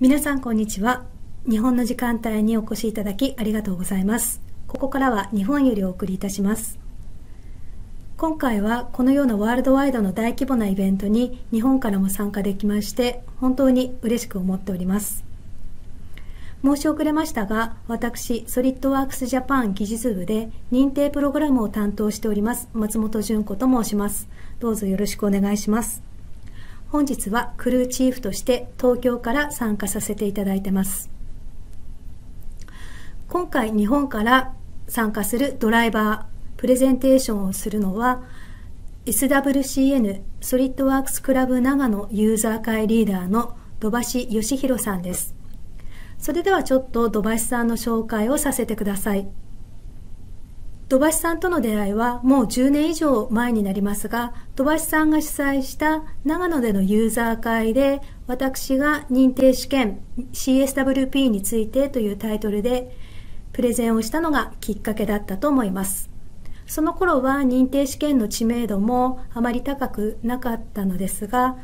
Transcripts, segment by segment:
皆さんこんにちは日本の時間帯にお越しいただきありがとうございますここからは日本よりお送りいたします今回はこのようなワールドワイドの大規模なイベントに日本からも参加できまして本当に嬉しく思っております申し遅れましたが私ソリッドワークスジャパン技術部で認定プログラムを担当しております松本純子と申しますどうぞよろしくお願いします本日はクルーチーフとして東京から参加させていただいてます今回日本から参加するドライバープレゼンテーションをするのは SWCN ソリッドワークスクラブ長野ユーザー会リーダーの土橋義弘さんですそれではちょっと土橋さんの紹介をさせてください。戸橋さんとの出会いはもう10年以上前になりますが鳥橋さんが主催した長野でのユーザー会で私が認定試験 CSWP についてというタイトルでプレゼンをしたのがきっかけだったと思いますその頃は認定試験の知名度もあまり高くなかったのですが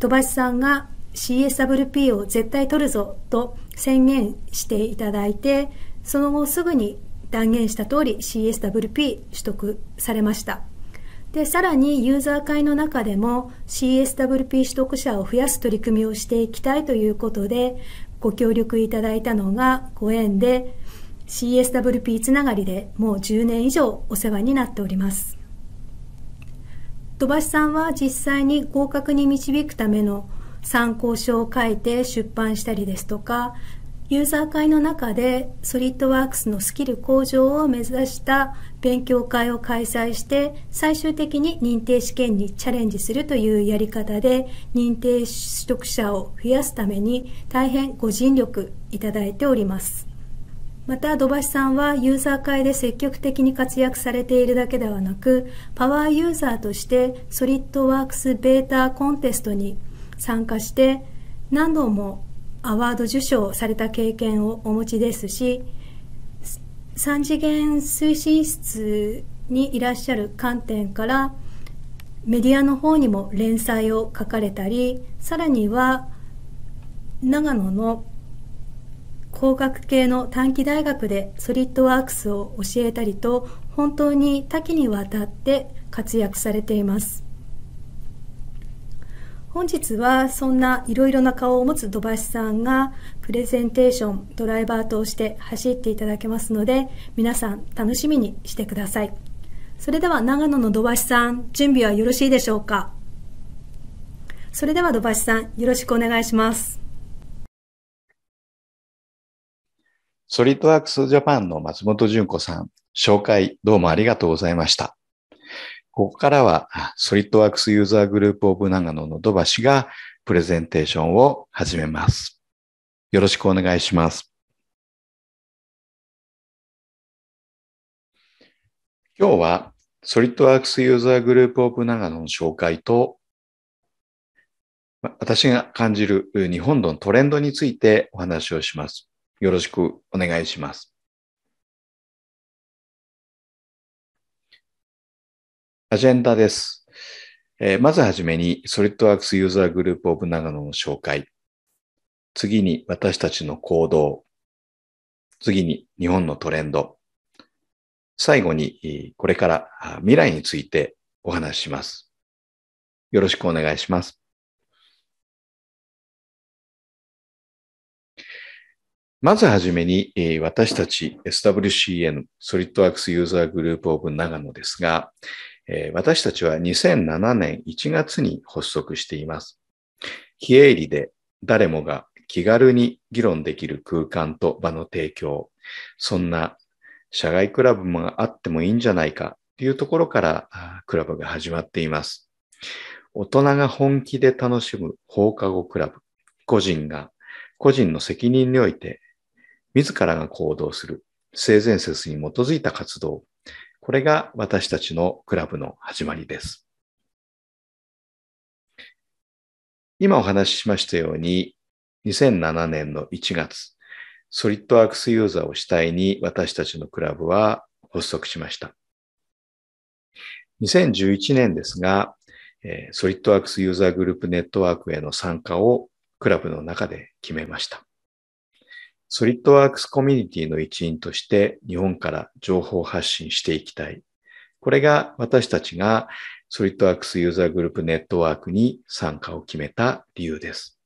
戸橋さんが CSWP を絶対取るぞと宣言していただいてその後すぐに断言した通り CSWP 取得されました。で、さらにユーザー会の中でも CSWP 取得者を増やす取り組みをしていきたいということで、ご協力いただいたのがご縁で、CSWP つながりでもう10年以上お世話になっております。土橋さんは実際に合格に導くための参考書を書いて出版したりですとか、ユーザー会の中でソリッドワークスのスキル向上を目指した勉強会を開催して最終的に認定試験にチャレンジするというやり方で認定取得者を増やすために大変ご尽力いただいております。また土橋さんはユーザー会で積極的に活躍されているだけではなくパワーユーザーとしてソリッドワークスベータコンテストに参加して何度もアワード受賞された経験をお持ちですし3次元推進室にいらっしゃる観点からメディアの方にも連載を書かれたりさらには長野の工学系の短期大学でソリッドワークスを教えたりと本当に多岐にわたって活躍されています。本日はそんないろいろな顔を持つ土橋さんがプレゼンテーションドライバーとして走っていただけますので皆さん楽しみにしてくださいそれでは長野の土橋さん準備はよろしいでしょうかそれでは土橋さんよろしくお願いしますソリッドワークスジャパンの松本純子さん紹介どうもありがとうございましたここからは、ソリッドワークスユーザーグループオブ長野の土橋がプレゼンテーションを始めます。よろしくお願いします。今日は、ソリッドワークスユーザーグループオブ長野の紹介と、私が感じる日本のトレンドについてお話をします。よろしくお願いします。アジェンダです。えー、まずはじめに、ソリッドワークスユーザーグループオブ長野の紹介。次に、私たちの行動。次に、日本のトレンド。最後に、これから未来についてお話しします。よろしくお願いします。まずはじめに、私たち SWCN、ソリッドワークスユーザーグループオブ長野ですが、私たちは2007年1月に発足しています。非営利で誰もが気軽に議論できる空間と場の提供、そんな社外クラブもあってもいいんじゃないかというところからクラブが始まっています。大人が本気で楽しむ放課後クラブ。個人が、個人の責任において、自らが行動する性善説に基づいた活動。これが私たちのクラブの始まりです。今お話ししましたように、2007年の1月、ソリッドワークスユーザーを主体に私たちのクラブは発足しました。2011年ですが、ソリッドワークスユーザーグループネットワークへの参加をクラブの中で決めました。ソリッドワークスコミュニティの一員として日本から情報発信していきたい。これが私たちがソリッドワークスユーザーグループネットワークに参加を決めた理由です。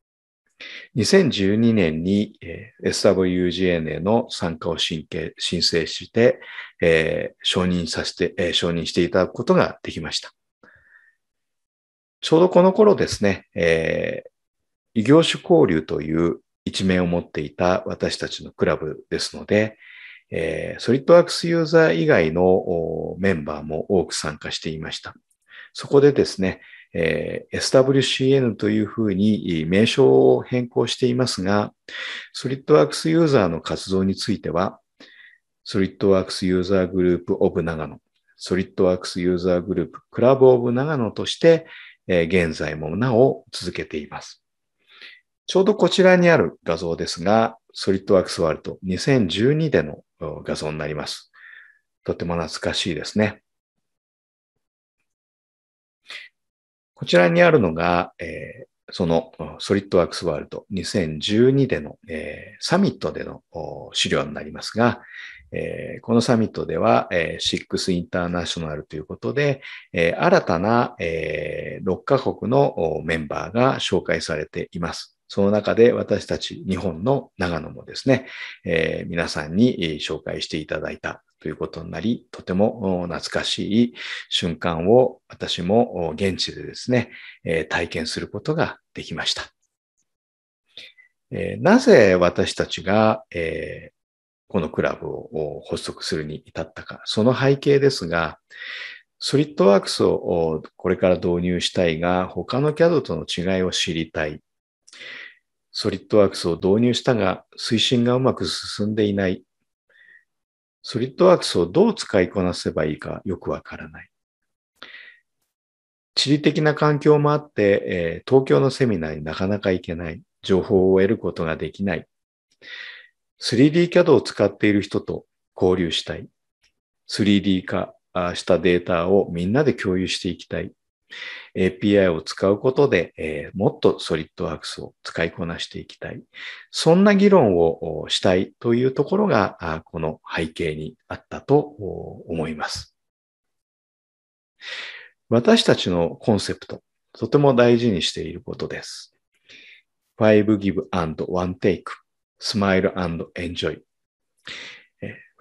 2012年に SWGN への参加を申請して、えー、承認させて、えー、承認していただくことができました。ちょうどこの頃ですね、えー、異業種交流という一面を持っていた私たちのクラブですので、えー、ソリッドワークスユーザー以外のメンバーも多く参加していました。そこでですね、えー、SWCN というふうに名称を変更していますが、ソリッドワークスユーザーの活動については、ソリッドワークスユーザーグループオブ長野、ソリッドワークスユーザーグループクラブオブ長野として、えー、現在もなお続けています。ちょうどこちらにある画像ですが、ソリッドワークスワールド2012での画像になります。とても懐かしいですね。こちらにあるのが、えー、そのソリッドワークスワールド2012での、えー、サミットでの資料になりますが、えー、このサミットでは、えー、6インターナショナルということで、えー、新たな、えー、6カ国のメンバーが紹介されています。その中で私たち日本の長野もですね、えー、皆さんに紹介していただいたということになり、とても懐かしい瞬間を私も現地でですね、えー、体験することができました。えー、なぜ私たちが、えこのクラブを発足するに至ったか、その背景ですが、ソリッドワークスをこれから導入したいが、他の CAD との違いを知りたい。ソリッドワークスを導入したが、推進がうまく進んでいない。ソリッドワークスをどう使いこなせばいいかよくわからない。地理的な環境もあって、え東京のセミナーになかなか行けない。情報を得ることができない。3D CAD を使っている人と交流したい。3D 化したデータをみんなで共有していきたい。API を使うことで、えー、もっとソリッドワークスを使いこなしていきたい。そんな議論をしたいというところが、この背景にあったと思います。私たちのコンセプト、とても大事にしていることです。5 give and one take, smile and enjoy。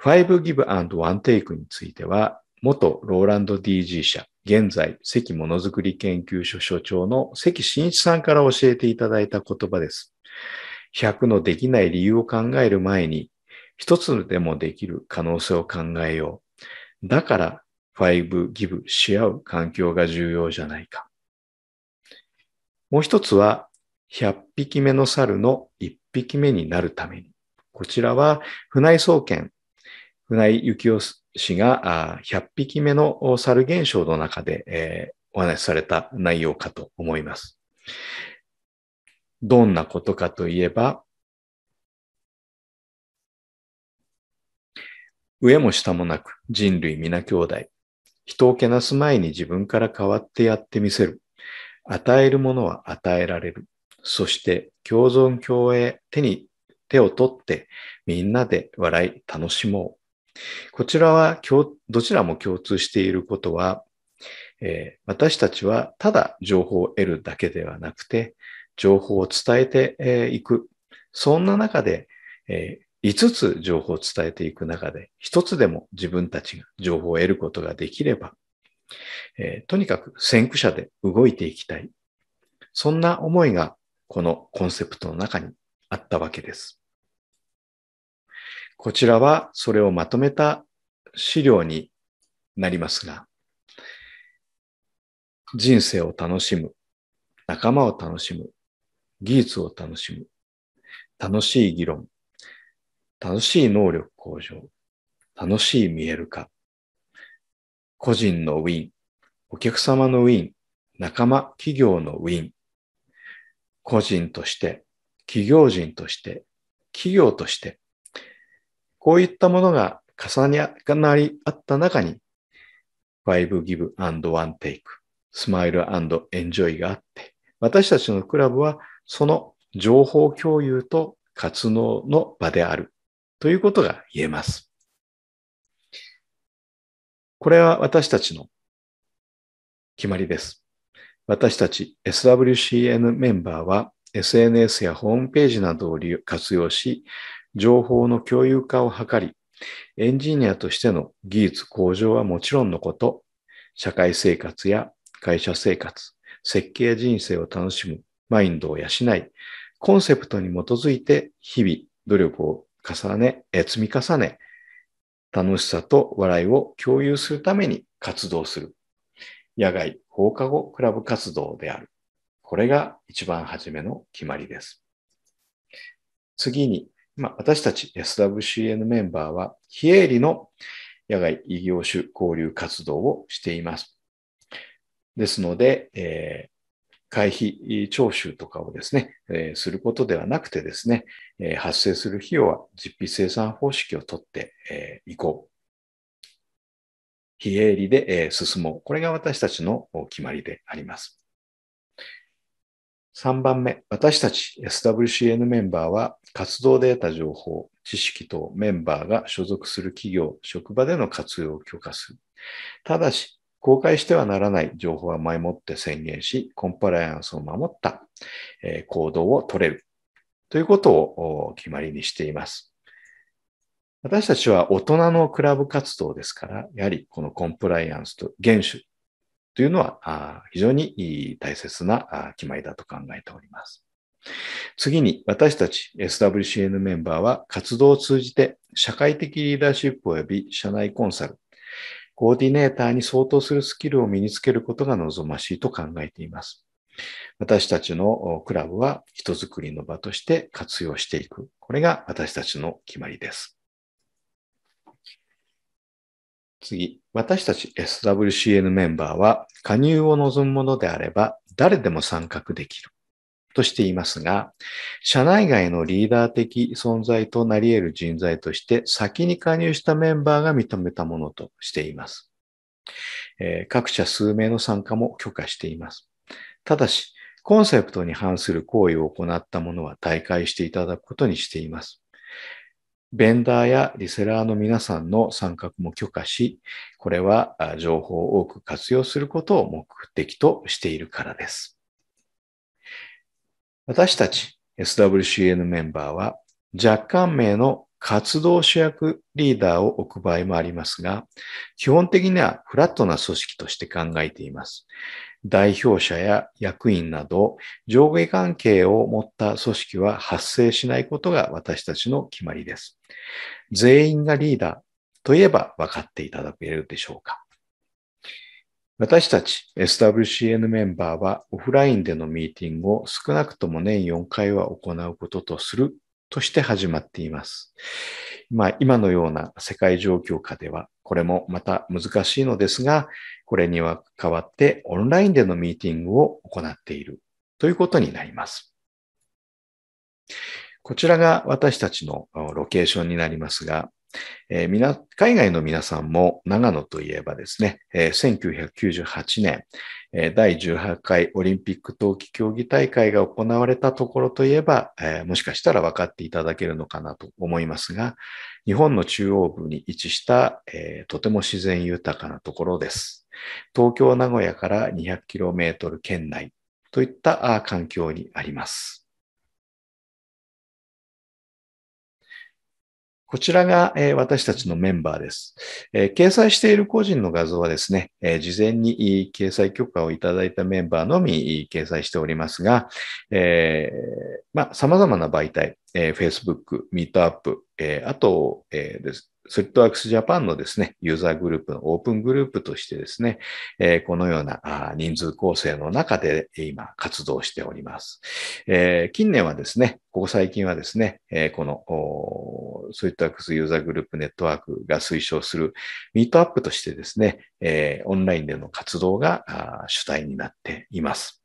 5 give and one take については、元ローランド DG 社、現在関ものづくり研究所所長の関真一さんから教えていただいた言葉です。100のできない理由を考える前に、一つでもできる可能性を考えよう。だから、5ギブし合う環境が重要じゃないか。もう一つは、100匹目の猿の1匹目になるために。こちらは、船井総研、船井幸雄氏が100匹目の猿現象の中でお話しされた内容かと思います。どんなことかといえば、上も下もなく人類皆兄弟。人をけなす前に自分から変わってやってみせる。与えるものは与えられる。そして共存共栄、手に手を取ってみんなで笑い楽しもう。こちらはどちらも共通していることは、えー、私たちはただ情報を得るだけではなくて、情報を伝えてい、えー、く。そんな中で、えー、5つ情報を伝えていく中で、1つでも自分たちが情報を得ることができれば、えー、とにかく先駆者で動いていきたい。そんな思いが、このコンセプトの中にあったわけです。こちらはそれをまとめた資料になりますが、人生を楽しむ、仲間を楽しむ、技術を楽しむ、楽しい議論、楽しい能力向上、楽しい見える化、個人のウィン、お客様のウィン、仲間、企業のウィン、個人として、企業人として、企業として、こういったものが重なり合った中に、5 give and One take、smile and enjoy があって、私たちのクラブはその情報共有と活動の場であるということが言えます。これは私たちの決まりです。私たち SWCN メンバーは SNS やホームページなどを活用し、情報の共有化を図り、エンジニアとしての技術向上はもちろんのこと、社会生活や会社生活、設計人生を楽しむ、マインドを養い、コンセプトに基づいて日々努力を重ね、積み重ね、楽しさと笑いを共有するために活動する。野外放課後クラブ活動である。これが一番初めの決まりです。次にまあ、私たち SWCN メンバーは、非営利の野外異業種交流活動をしています。ですので、えー会費徴収とかをですね、えー、することではなくてですね、えー、発生する費用は実費生産方式をとってい、えー、こう。非営利で、えー、進もう。これが私たちの決まりであります。3番目、私たち SWCN メンバーは活動で得た情報、知識とメンバーが所属する企業、職場での活用を許可する。ただし、公開してはならない情報は前もって宣言し、コンプライアンスを守った行動を取れるということを決まりにしています。私たちは大人のクラブ活動ですから、やはりこのコンプライアンスと厳守というのは非常に大切な決まりだと考えております。次に私たち SWCN メンバーは活動を通じて社会的リーダーシップ及び社内コンサル、コーディネーターに相当するスキルを身につけることが望ましいと考えています。私たちのクラブは人づくりの場として活用していく。これが私たちの決まりです。次。私たち SWCN メンバーは、加入を望むものであれば、誰でも参画できる。としていますが、社内外のリーダー的存在となり得る人材として、先に加入したメンバーが認めたものとしています。えー、各社数名の参加も許可しています。ただし、コンセプトに反する行為を行った者は退会していただくことにしています。ベンダーやリセラーの皆さんの参画も許可し、これは情報を多く活用することを目的としているからです。私たち SWCN メンバーは若干名の活動主役リーダーを置く場合もありますが、基本的にはフラットな組織として考えています。代表者や役員など、上下関係を持った組織は発生しないことが私たちの決まりです。全員がリーダーといえば分かっていただけるでしょうか。私たち SWCN メンバーはオフラインでのミーティングを少なくとも年4回は行うこととするとして始まっています。まあ、今のような世界状況下ではこれもまた難しいのですが、これには代わってオンラインでのミーティングを行っているということになります。こちらが私たちのロケーションになりますが、えー、みな海外の皆さんも長野といえばですね、えー、1998年、えー、第18回オリンピック冬季競技大会が行われたところといえば、えー、もしかしたら分かっていただけるのかなと思いますが、日本の中央部に位置した、えー、とても自然豊かなところです。東京、名古屋から2 0 0トル圏内といった環境にあります。こちらが、え私たちのメンバーです、え掲載している個人の画像はですね、え事前に掲載許可をいただいたメンバーのみ掲載しておりますが、えー、まあ、様々な媒体、え Facebook、Meetup、えあと、えですスリットワークスジャパンのですね、ユーザーグループのオープングループとしてですね、えー、このような人数構成の中で今活動しております。えー、近年はですね、ここ最近はですね、えー、このスリットワークスユーザーグループネットワークが推奨するミートアップとしてですね、えオンラインでの活動が主体になっています。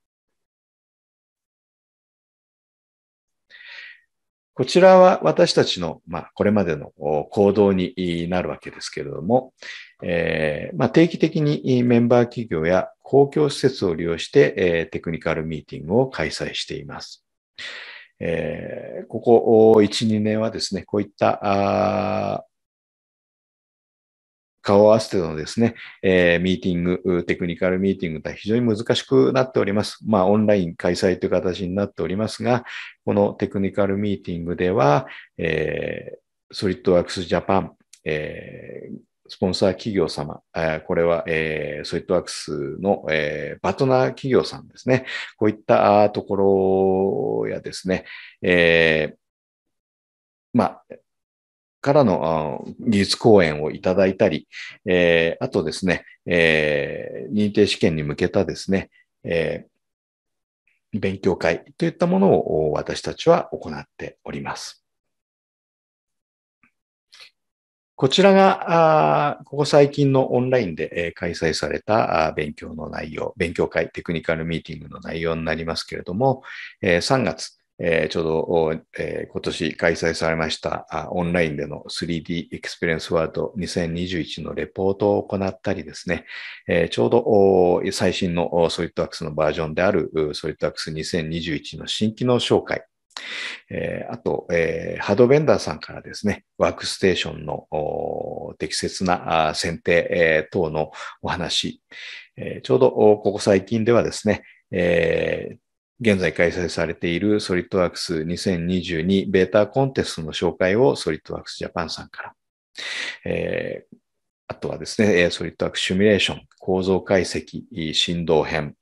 こちらは私たちの、まあ、これまでの行動になるわけですけれども、えーまあ、定期的にメンバー企業や公共施設を利用して、えー、テクニカルミーティングを開催しています。えー、ここ1、2年はですね、こういった顔を合わせてのですね、えー、ミーティング、テクニカルミーティングとは非常に難しくなっております。まあ、オンライン開催という形になっておりますが、このテクニカルミーティングでは、えー、ソリッドワークスジャパン、えースポンサー企業様、これは、えー、ソリッドワークスの、えー、パートナー企業さんですね。こういったところやですね、えー、まあ、からの技術講演をいただいたり、えー、あとですね、えー、認定試験に向けたですね、えー、勉強会といったものを私たちは行っております。こちらが、ここ最近のオンラインで開催された勉強の内容、勉強会、テクニカルミーティングの内容になりますけれども、3月えー、ちょうど、えー、今年開催されましたあオンラインでの 3D エクスペリエンスワード2021のレポートを行ったりですね、えー、ちょうど最新のソリッドアクスのバージョンであるソリッドアクス2021の新機能紹介えー、あと、えー、ハードベンダーさんからですね、ワークステーションの適切な選定、えー、等のお話、えちょうどここ最近ではですね、え現在開催されているソリッドワークス2022ベータコンテストの紹介をソリッドワークスジャパンさんから、えー、あとはですね、ソリッドワークスシミュレーション、構造解析、振動編、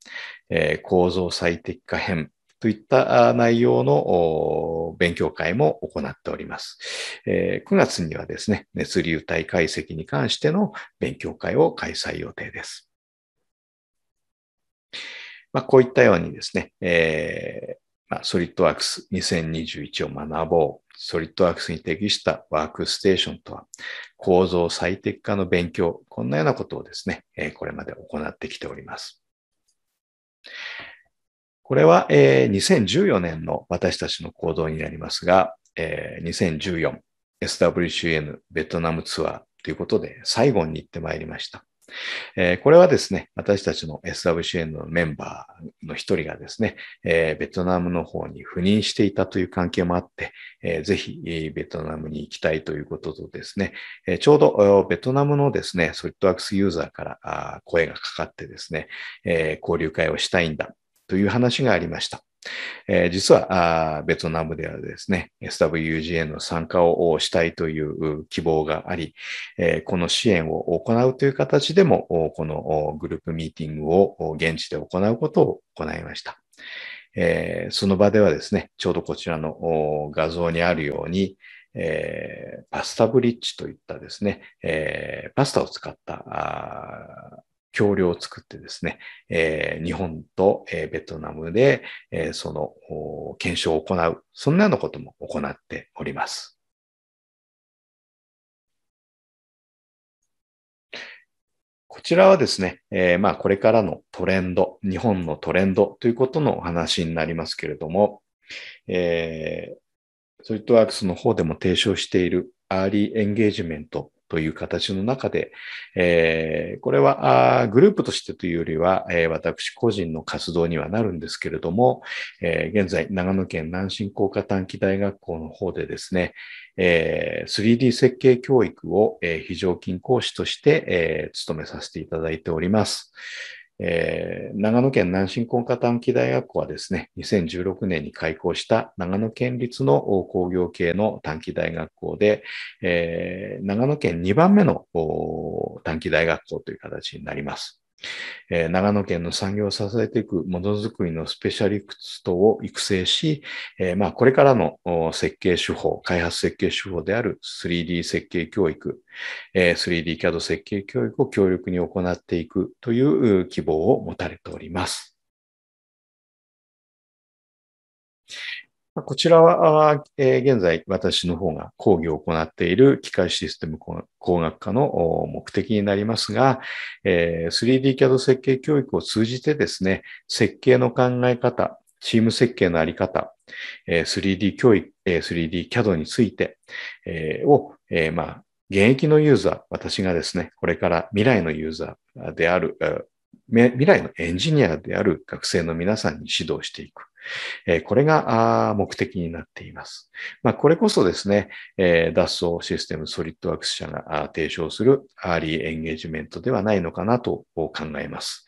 えー、構造最適化編といった内容の勉強会も行っております。えー、9月にはですね、熱流体解析に関しての勉強会を開催予定です。まあ、こういったようにですね、えー、まあ、ソリッドワークス2021を学ぼう。ソリッドワークスに適したワークステーションとは、構造最適化の勉強、こんなようなことをですね、えー、これまで行ってきております。これは、えー、2014年の私たちの行動になりますが、えー、2014 SWCN ベトナムツアーということで最後に行ってまいりました。えー、これはですね、私たちの SWCN のメンバーの一人がですね、えー、ベトナムの方に赴任していたという関係もあって、えー、ぜひベトナムに行きたいということとですね、えちょうどベトナムのですね、ソリッドワークスユーザーから声がかかってですね、え交流会をしたいんだという話がありました。えー、実はあベトナムではですね、s w g n の参加をしたいという希望があり、えー、この支援を行うという形でも、このグループミーティングを現地で行うことを行いました。えー、その場ではですね、ちょうどこちらの画像にあるように、えー、パスタブリッジといったですね、えー、パスタを使った橋梁を作ってですね、えー、日本と、えー、ベトナムで、えー、その検証を行う、そんなようなことも行っております。こちらはですね、えー、まあこれからのトレンド、日本のトレンドということの話になりますけれども、えー、ソリッドワークスの方でも提唱しているアーリーエンゲージメントという形の中で、えー、これはグループとしてというよりは、えー、私個人の活動にはなるんですけれども、えー、現在、長野県南進工科短期大学校の方でですね、えー、3D 設計教育を、えー、非常勤講師として、えー、務めさせていただいております。えー、長野県南進工科短期大学校はですね、2016年に開校した長野県立の工業系の短期大学校で、えー、長野県2番目の短期大学校という形になります。えー、長野県の産業を支えていくものづくりのスペシャリストを育成し、えー、まあ、これからの設計手法、開発設計手法である 3D 設計教育、えー、3DCAD 設計教育を強力に行っていくという希望を持たれております。こちらは、えー、現在私の方が講義を行っている機械システム工学科の目的になりますが、えー、3DCAD 設計教育を通じてですね、設計の考え方、チーム設計のあり方、えー、3D 教育、えー、3DCAD について、えー、を、えー、まあ、現役のユーザー、私がですね、これから未来のユーザーである、未来のエンジニアである学生の皆さんに指導していく。えこれが目的になっています。まあ、これこそですね、え脱走システムソリッドワークス社が提唱するアーリーエンゲージメントではないのかなと考えます。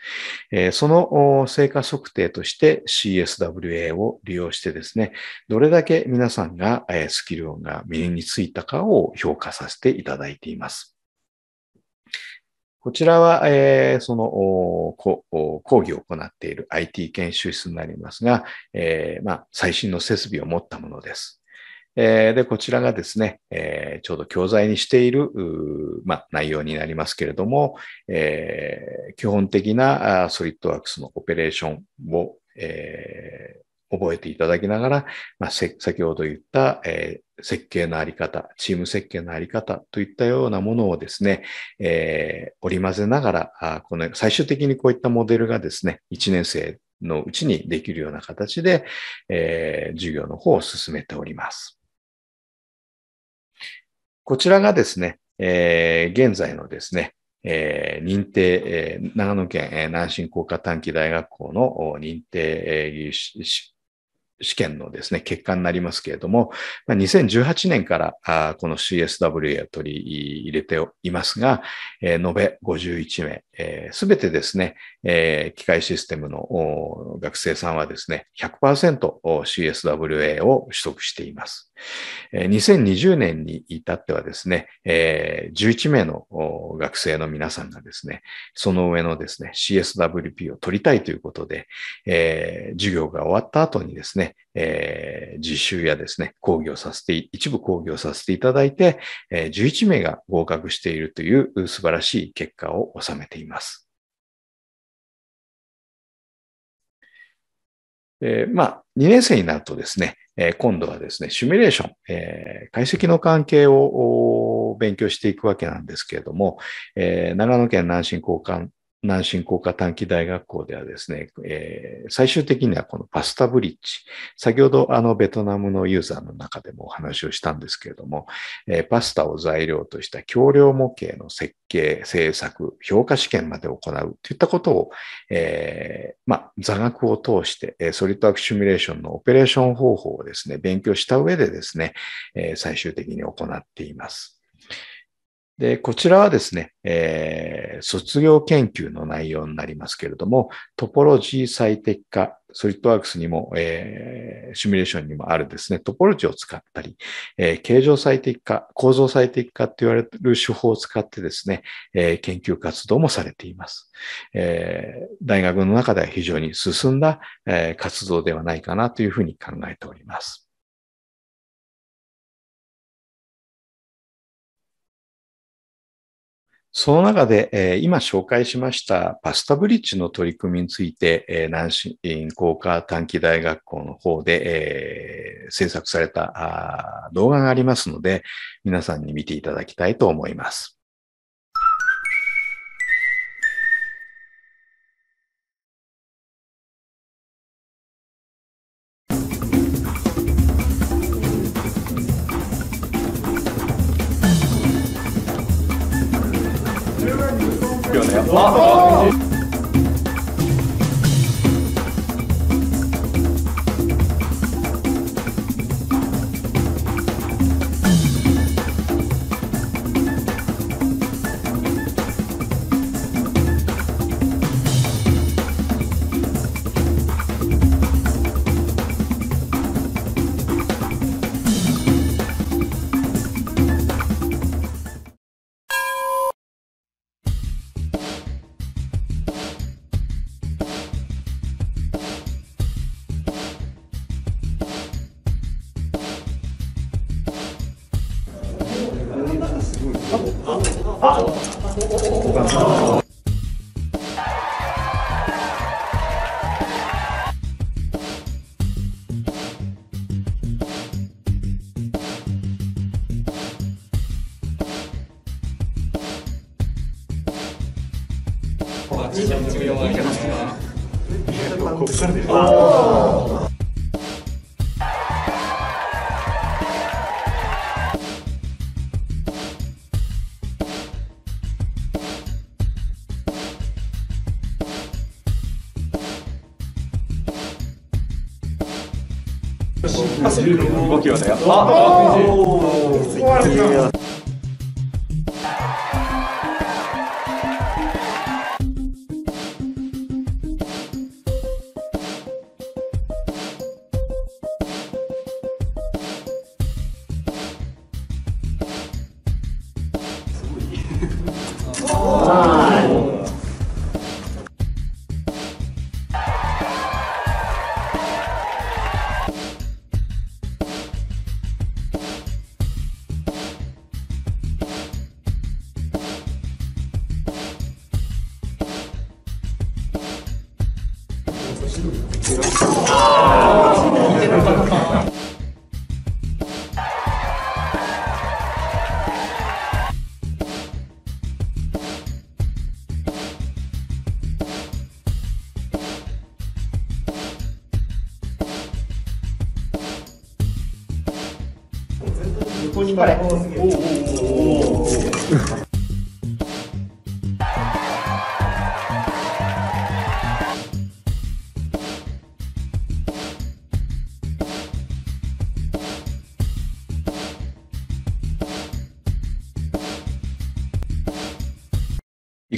えその成果測定として CSWA を利用してですね、どれだけ皆さんがスキル音が身についたかを評価させていただいています。こちらは、えー、そのこ講義を行っている IT 研修室になりますが、えーまあ、最新の設備を持ったものです。えー、で、こちらがですね、えー、ちょうど教材にしている、まあ、内容になりますけれども、えー、基本的なソリッドワークスのオペレーションを、え覚えていただきながら、まあ、先ほど言った、えー、設計のあり方、チーム設計のあり方といったようなものをですね、えー、織り交ぜながら、あこの最終的にこういったモデルがですね、1年生のうちにできるような形で、えー、授業の方を進めております。こちらがですね、えー、現在のですね、えー、認定、えー、長野県、えー、南進工科短期大学校の認定、えー、試験のですね、結果になりますけれども、ま2018年からあこの CSWA を取り入れていますが、え延べ51名、す、え、べ、てですね、え機械システムの学生さんはですね、100% CSWA を取得しています。2020年に至ってはですね、11名の学生の皆さんがですね、その上のですね、CSWP を取りたいということで、授業が終わった後にですね、実習やですね、講義をさせて、一部講義をさせていただいて、11名が合格しているという素晴らしい結果を収めています。えまあ、2年生になるとですね、えー、今度はですね、シミュレーション、えー、解析の関係を勉強していくわけなんですけれども、えー、長野県南信交換南進工科短期大学校ではですね、えー、最終的にはこのパスタブリッジ、先ほどあのベトナムのユーザーの中でもお話をしたんですけれども、えー、パスタを材料とした橋梁模型の設計、制作、評価試験まで行うといったことを、えー、まあ、座学を通して、えソリッドワークシミュレーションのオペレーション方法をですね、勉強した上でですね、え最終的に行っています。で、こちらはですね、えー、卒業研究の内容になりますけれども、トポロジー最適化、ソリッドワークスにも、えー、シミュレーションにもあるですね、トポロジーを使ったり、えー、形状最適化、構造最適化って言われる手法を使ってですね、えー、研究活動もされています、えー。大学の中では非常に進んだ、えー、活動ではないかなというふうに考えております。その中で、えー、今紹介しましたパスタブリッジの取り組みについて、えー、南進工科短期大学校の方で、えー、制作された動画がありますので、皆さんに見ていただきたいと思います。Vamos! 아. Thank you.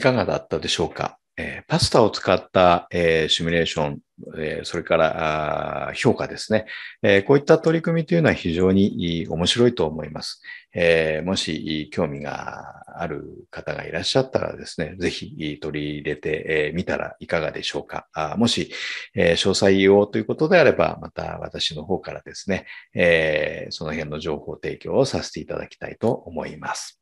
かがだったでしょうか、えー、パスタを使った、えー、シミュレーション、えー、それから評価ですね、えこういった取り組みというのは非常に面白いと思います。えもし興味がある方がいらっしゃったらですね、ぜひ取り入れてみたらいかがでしょうか。あもし、え詳細をということであれば、また私の方からですね、えその辺の情報提供をさせていただきたいと思います。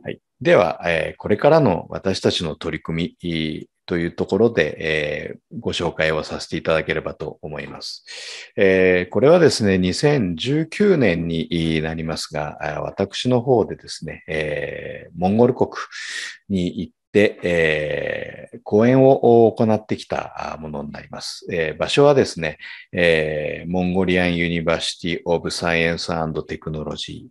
はい、では、えー、これからの私たちの取り組みというところで、えー、ご紹介をさせていただければと思います。えー、これはですね、2019年になりますが、私の方でですね、えー、モンゴル国に行って、で、えー、講演を行ってきたものになります。えー、場所はですね、えー、モンゴリアン・ユニバーシティ・オブ・サイエンス・テクノロジ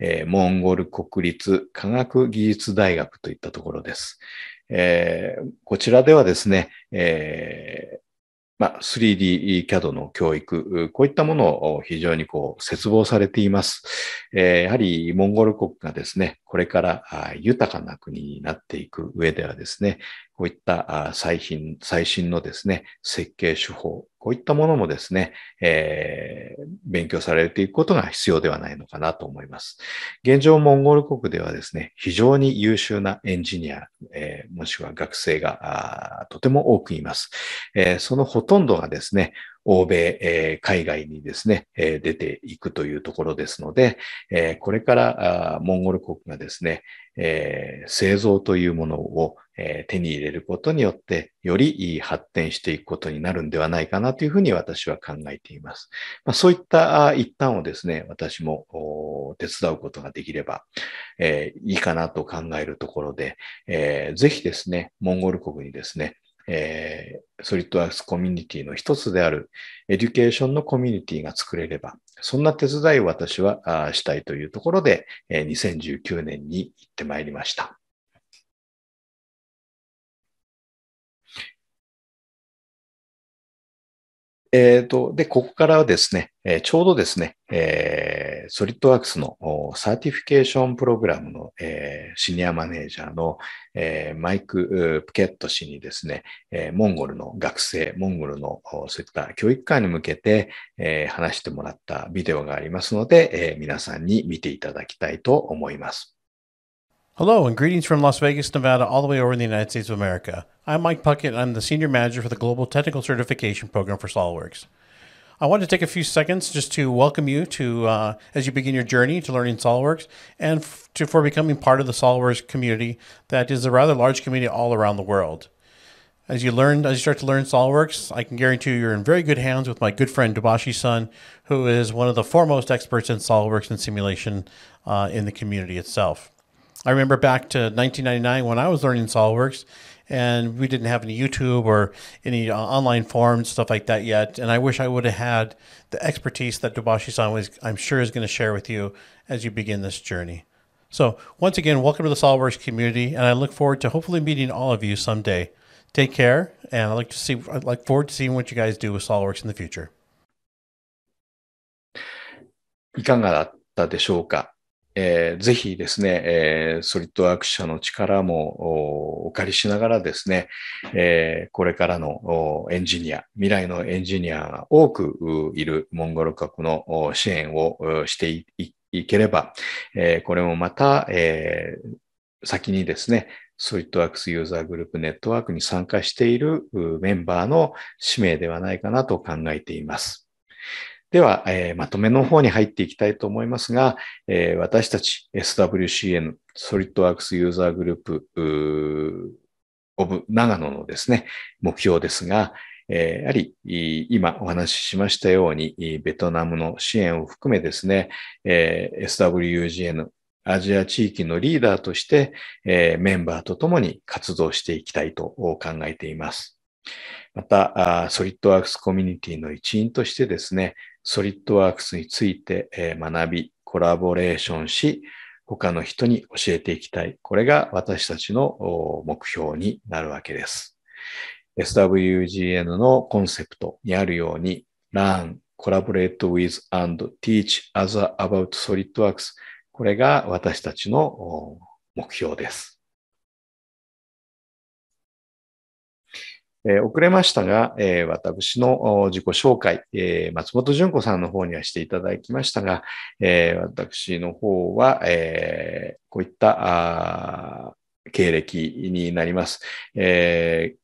ー、えー、モンゴル国立科学技術大学といったところです。えー、こちらではですね、えーまあ、3DCAD の教育、こういったものを非常にこう、切望されています。えー、やはり、モンゴル国がですね、これから豊かな国になっていく上ではですね、こういった最新、最新のですね、設計手法、こういったものもですね、えー、勉強されていくことが必要ではないのかなと思います。現状、モンゴル国ではですね、非常に優秀なエンジニア、えー、もしくは学生がとても多くいます、えー、そのほとんどがですね、欧米、え海外にですね、え出ていくというところですので、えこれからモンゴル国がですね、え製造というものをえ手に入れることによって、より発展していくことになるんではないかなというふうに私は考えています。まあ、そういった一端をですね、私も手伝うことができれば、えいいかなと考えるところで、えー、ぜひですね、モンゴル国にですね、えー、ソリッドワークスコミュニティの一つであるエデュケーションのコミュニティが作れれば、そんな手伝いを私はしたいというところで、えー、2019年に行ってまいりました。えー、と、で、ここからはですね、えー、ちょうどですね、えー、ソリッドワークスのサーティフィケーションプログラムの、えー、シニアマネージャーの、えー、マイク・プケット氏にですね、えー、モンゴルの学生、モンゴルのそういった教育界に向けて、えー、話してもらったビデオがありますので、えー、皆さんに見ていただきたいと思います。Hello, and greetings from Las Vegas, Nevada, all the way over in the United States of America. I'm Mike Puckett, and I'm the Senior Manager for the Global Technical Certification Program for SOLIDWORKS. I want to take a few seconds just to welcome you to uh, as you begin your journey to learning SOLIDWORKS and to, for becoming part of the SOLIDWORKS community that is a rather large community all around the world. As you learn, as you start to learn SOLIDWORKS, I can guarantee you're in very good hands with my good friend Dubashi Sun, who is one of the foremost experts in SOLIDWORKS and simulation uh, in the community itself. I remember back to 1999 when I was learning SolidWorks, and we didn't have any YouTube or any uh, online forums stuff like that yet. And I wish I would have had the expertise that dubashi san was, I'm sure, is going to share with you as you begin this journey. So once again, welcome to the SolidWorks community, and I look forward to hopefully meeting all of you someday. Take care, and I look to see, I look forward to seeing what you guys do with SolidWorks in the future. いかがだったでしょうかえー、ぜひですね、えー、ソリッドワーク社の力もお借りしながらですね、えー、これからのエンジニア、未来のエンジニアが多くいるモンゴル国の支援をしていければ、えー、これもまた、えー、先にですね、ソリッドワークスユーザーグループネットワークに参加しているメンバーの使命ではないかなと考えています。では、えー、まとめの方に入っていきたいと思いますが、えー、私たち SWCN、ソリッドワークスユーザーグループ、オブ長野のですね、目標ですが、えー、やはり今お話ししましたように、ベトナムの支援を含めですね、えー、SWUGN、アジア地域のリーダーとして、えー、メンバーと共に活動していきたいと考えています。また、ソリッドワークスコミュニティの一員としてですね、ソリッドワークスについて学び、コラボレーションし、他の人に教えていきたい。これが私たちの目標になるわけです。SWGN のコンセプトにあるように、Learn, Collaborate with and Teach Other About SolidWorks。これが私たちの目標です。え遅れましたが、え私の自己紹介、え松本純子さんの方にはしていただきましたが、え私の方は、えこういった経歴になります。え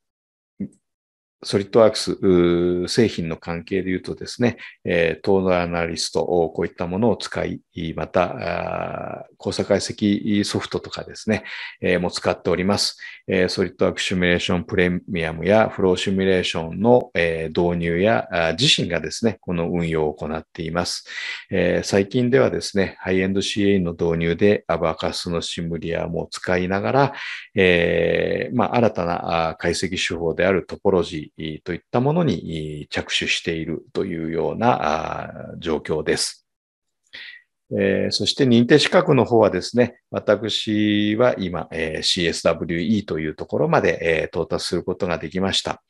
ソリッドワークス製品の関係で言うとですね、えー、ナのアナリスト、こういったものを使い、また、交差解析ソフトとかですね、えも使っております、えソリッドワークシミュレーションプレミアムやフローシミュレーションの、え導入や、自身がですね、この運用を行っています。え最近ではですね、ハイエンド CA の導入でアバカスのシムリアも使いながら、えまあ、新たな解析手法であるトポロジー、といったものに着手しているというような状況です。えー、そして認定資格の方はですね、私は今、えー、CSWE というところまで、えー、到達することができました。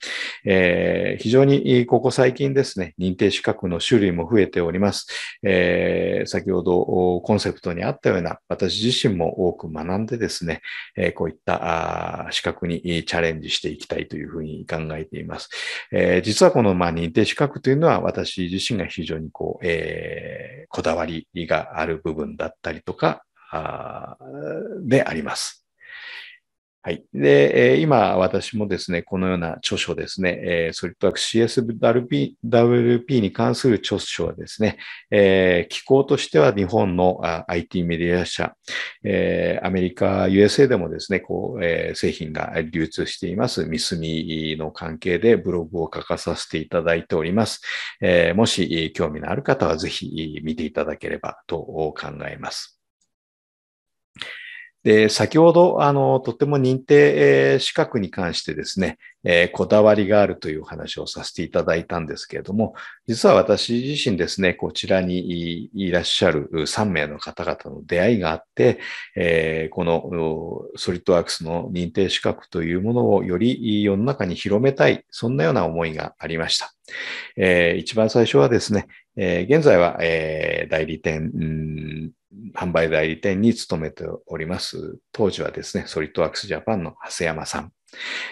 えー、非常にここ最近ですね、認定資格の種類も増えております。えー、先ほどコンセプトにあったような、私自身も多く学んでですね、えこういったあ資格にチャレンジしていきたいというふうに考えています。え実はこの、まあ、認定資格というのは私自身が非常にこう、えこだわりがある部分だったりとかであります。はい。で、えー、今、私もですね、このような著書ですね、えー、ソリッー CSWP WP に関する著書はですね、えー、機構としては日本のあ IT メディア社、えー、アメリカ、USA でもですね、こう、えー、製品が流通しています、ミスミの関係でブログを書かさせていただいております。えー、もし興味のある方は、ぜひ見ていただければと考えます。で、先ほど、あの、とても認定資格に関してですね、えー、こだわりがあるという話をさせていただいたんですけれども、実は私自身ですね、こちらにいらっしゃる3名の方々の出会いがあって、えー、このソリッドワークスの認定資格というものをより世の中に広めたい、そんなような思いがありました。えー、一番最初はですね、え現在は、え代理店、販売代理店に勤めております。当時はですね、ソリッドワークスジャパンの長谷山さん、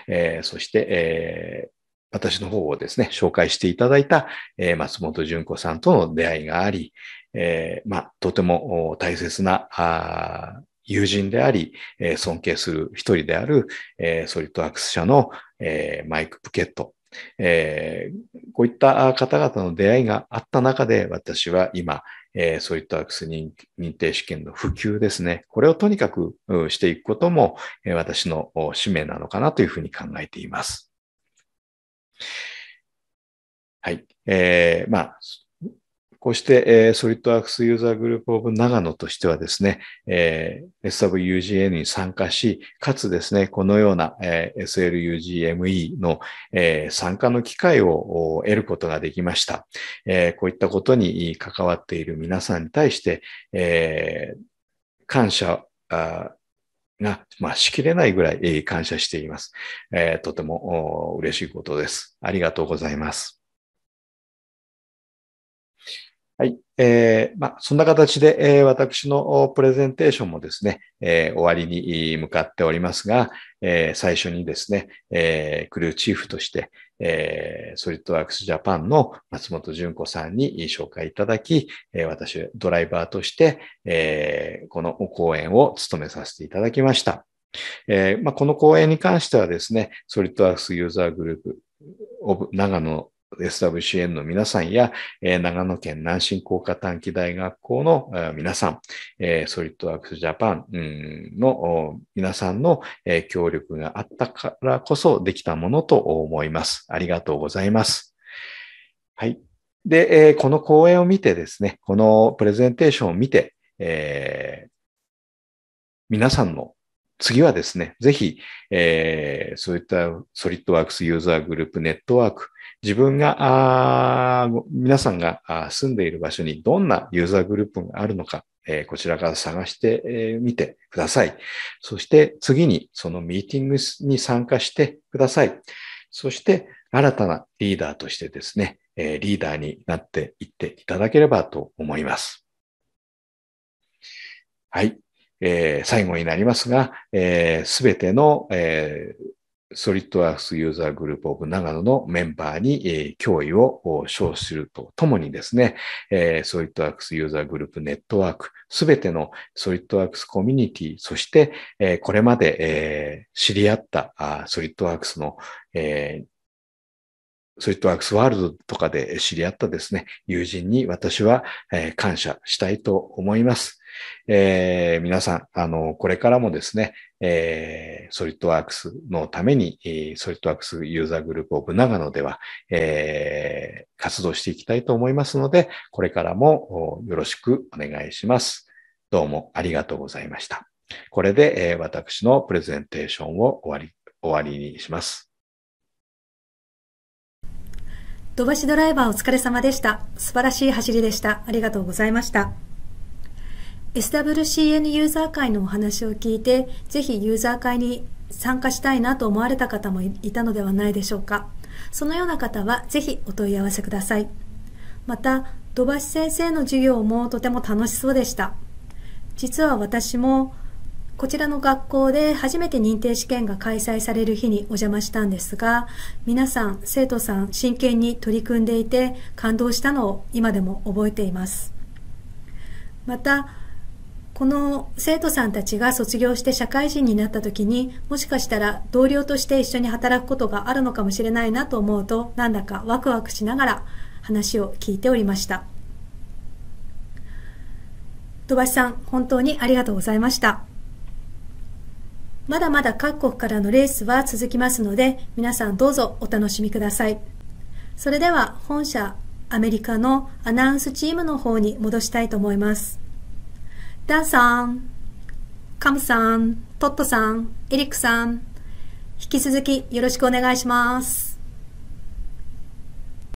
えー、そして、えー、私の方をですね、紹介していただいた、えー、松本純子さんとの出会いがあり、えー、まあ、とても大切なあ友人であり、えー、尊敬する一人である、えー、ソリッドワークス社の、えー、マイク・プケットえー、こういった方々の出会いがあった中で、私は今、えー、そういったアクセ認定試験の普及ですね。これをとにかくしていくことも、え私の使命なのかなというふうに考えています。はい。えー、まあ、こうして、えー、ソリッドワークスユーザーグループオブ長野としてはですね、えー、SWUGN に参加し、かつですね、このような、えー、SLUGME の、えー、参加の機会を得ることができました、えー。こういったことに関わっている皆さんに対して、えー、感謝、あが、まあ、しきれないぐらい感謝しています。えー、とても嬉しいことです。ありがとうございます。えー、まあ、そんな形で、えー、私のプレゼンテーションもですね、えー、終わりに向かっておりますが、え最初にですね、えクルーチーフとして、えソリッドワークスジャパンの松本純子さんに紹介いただき、え私ドライバーとして、えこの講演を務めさせていただきました。えまあ、この講演に関してはですね、ソリッドワークスユーザーグループ、長野 SWCN の皆さんや、長野県南進工科短期大学校の皆さん、ソリッドワークスジャパンの皆さんの協力があったからこそできたものと思います。ありがとうございます。はい。で、この講演を見てですね、このプレゼンテーションを見て、えー、皆さんの次はですね、ぜひ、えー、そういったソリッドワークスユーザーグループネットワーク、自分が、あ皆さんが住んでいる場所にどんなユーザーグループがあるのか、えー、こちらから探してみてください。そして次にそのミーティングに参加してください。そして新たなリーダーとしてですね、えリーダーになっていっていただければと思います。はい。えー、最後になりますが、す、えー、べ、ての、えー、ソリッドワークスユーザーグループオブ長野のメンバーに、えー、脅威を称するとともにですね、えー、ソリッドワークスユーザーグループネットワーク、すべてのソリッドワークスコミュニティ、そして、えー、これまで、えー、知り合ったあソリッドワークスの、えーそういったワークスワールドとかで知り合ったですね、友人に私は感謝したいと思います。えー、皆さん、あの、これからもですね、えー、ソリッドワークスのために、ソリッドワークスユーザーグループオブ長野では、えー、活動していきたいと思いますので、これからもよろしくお願いします。どうもありがとうございました。これで、え私のプレゼンテーションを終わり、終わりにします。土橋ドライバーお疲れ様でした。素晴らしい走りでした。ありがとうございました。SWCN ユーザー会のお話を聞いて、ぜひユーザー会に参加したいなと思われた方もいたのではないでしょうか。そのような方はぜひお問い合わせください。また、土橋先生の授業もとても楽しそうでした。実は私もこちらの学校で初めて認定試験が開催される日にお邪魔したんですが、皆さん、生徒さん、真剣に取り組んでいて、感動したのを今でも覚えています。また、この生徒さんたちが卒業して社会人になった時に、もしかしたら同僚として一緒に働くことがあるのかもしれないなと思うと、なんだかワクワクしながら話を聞いておりました。土橋さん、本当にありがとうございました。まだまだ各国からのレースは続きますので、皆さんどうぞお楽しみください。それでは本社アメリカのアナウンスチームの方に戻したいと思います。ダンさん、カムさん、トットさん、エリックさん、引き続きよろしくお願いします。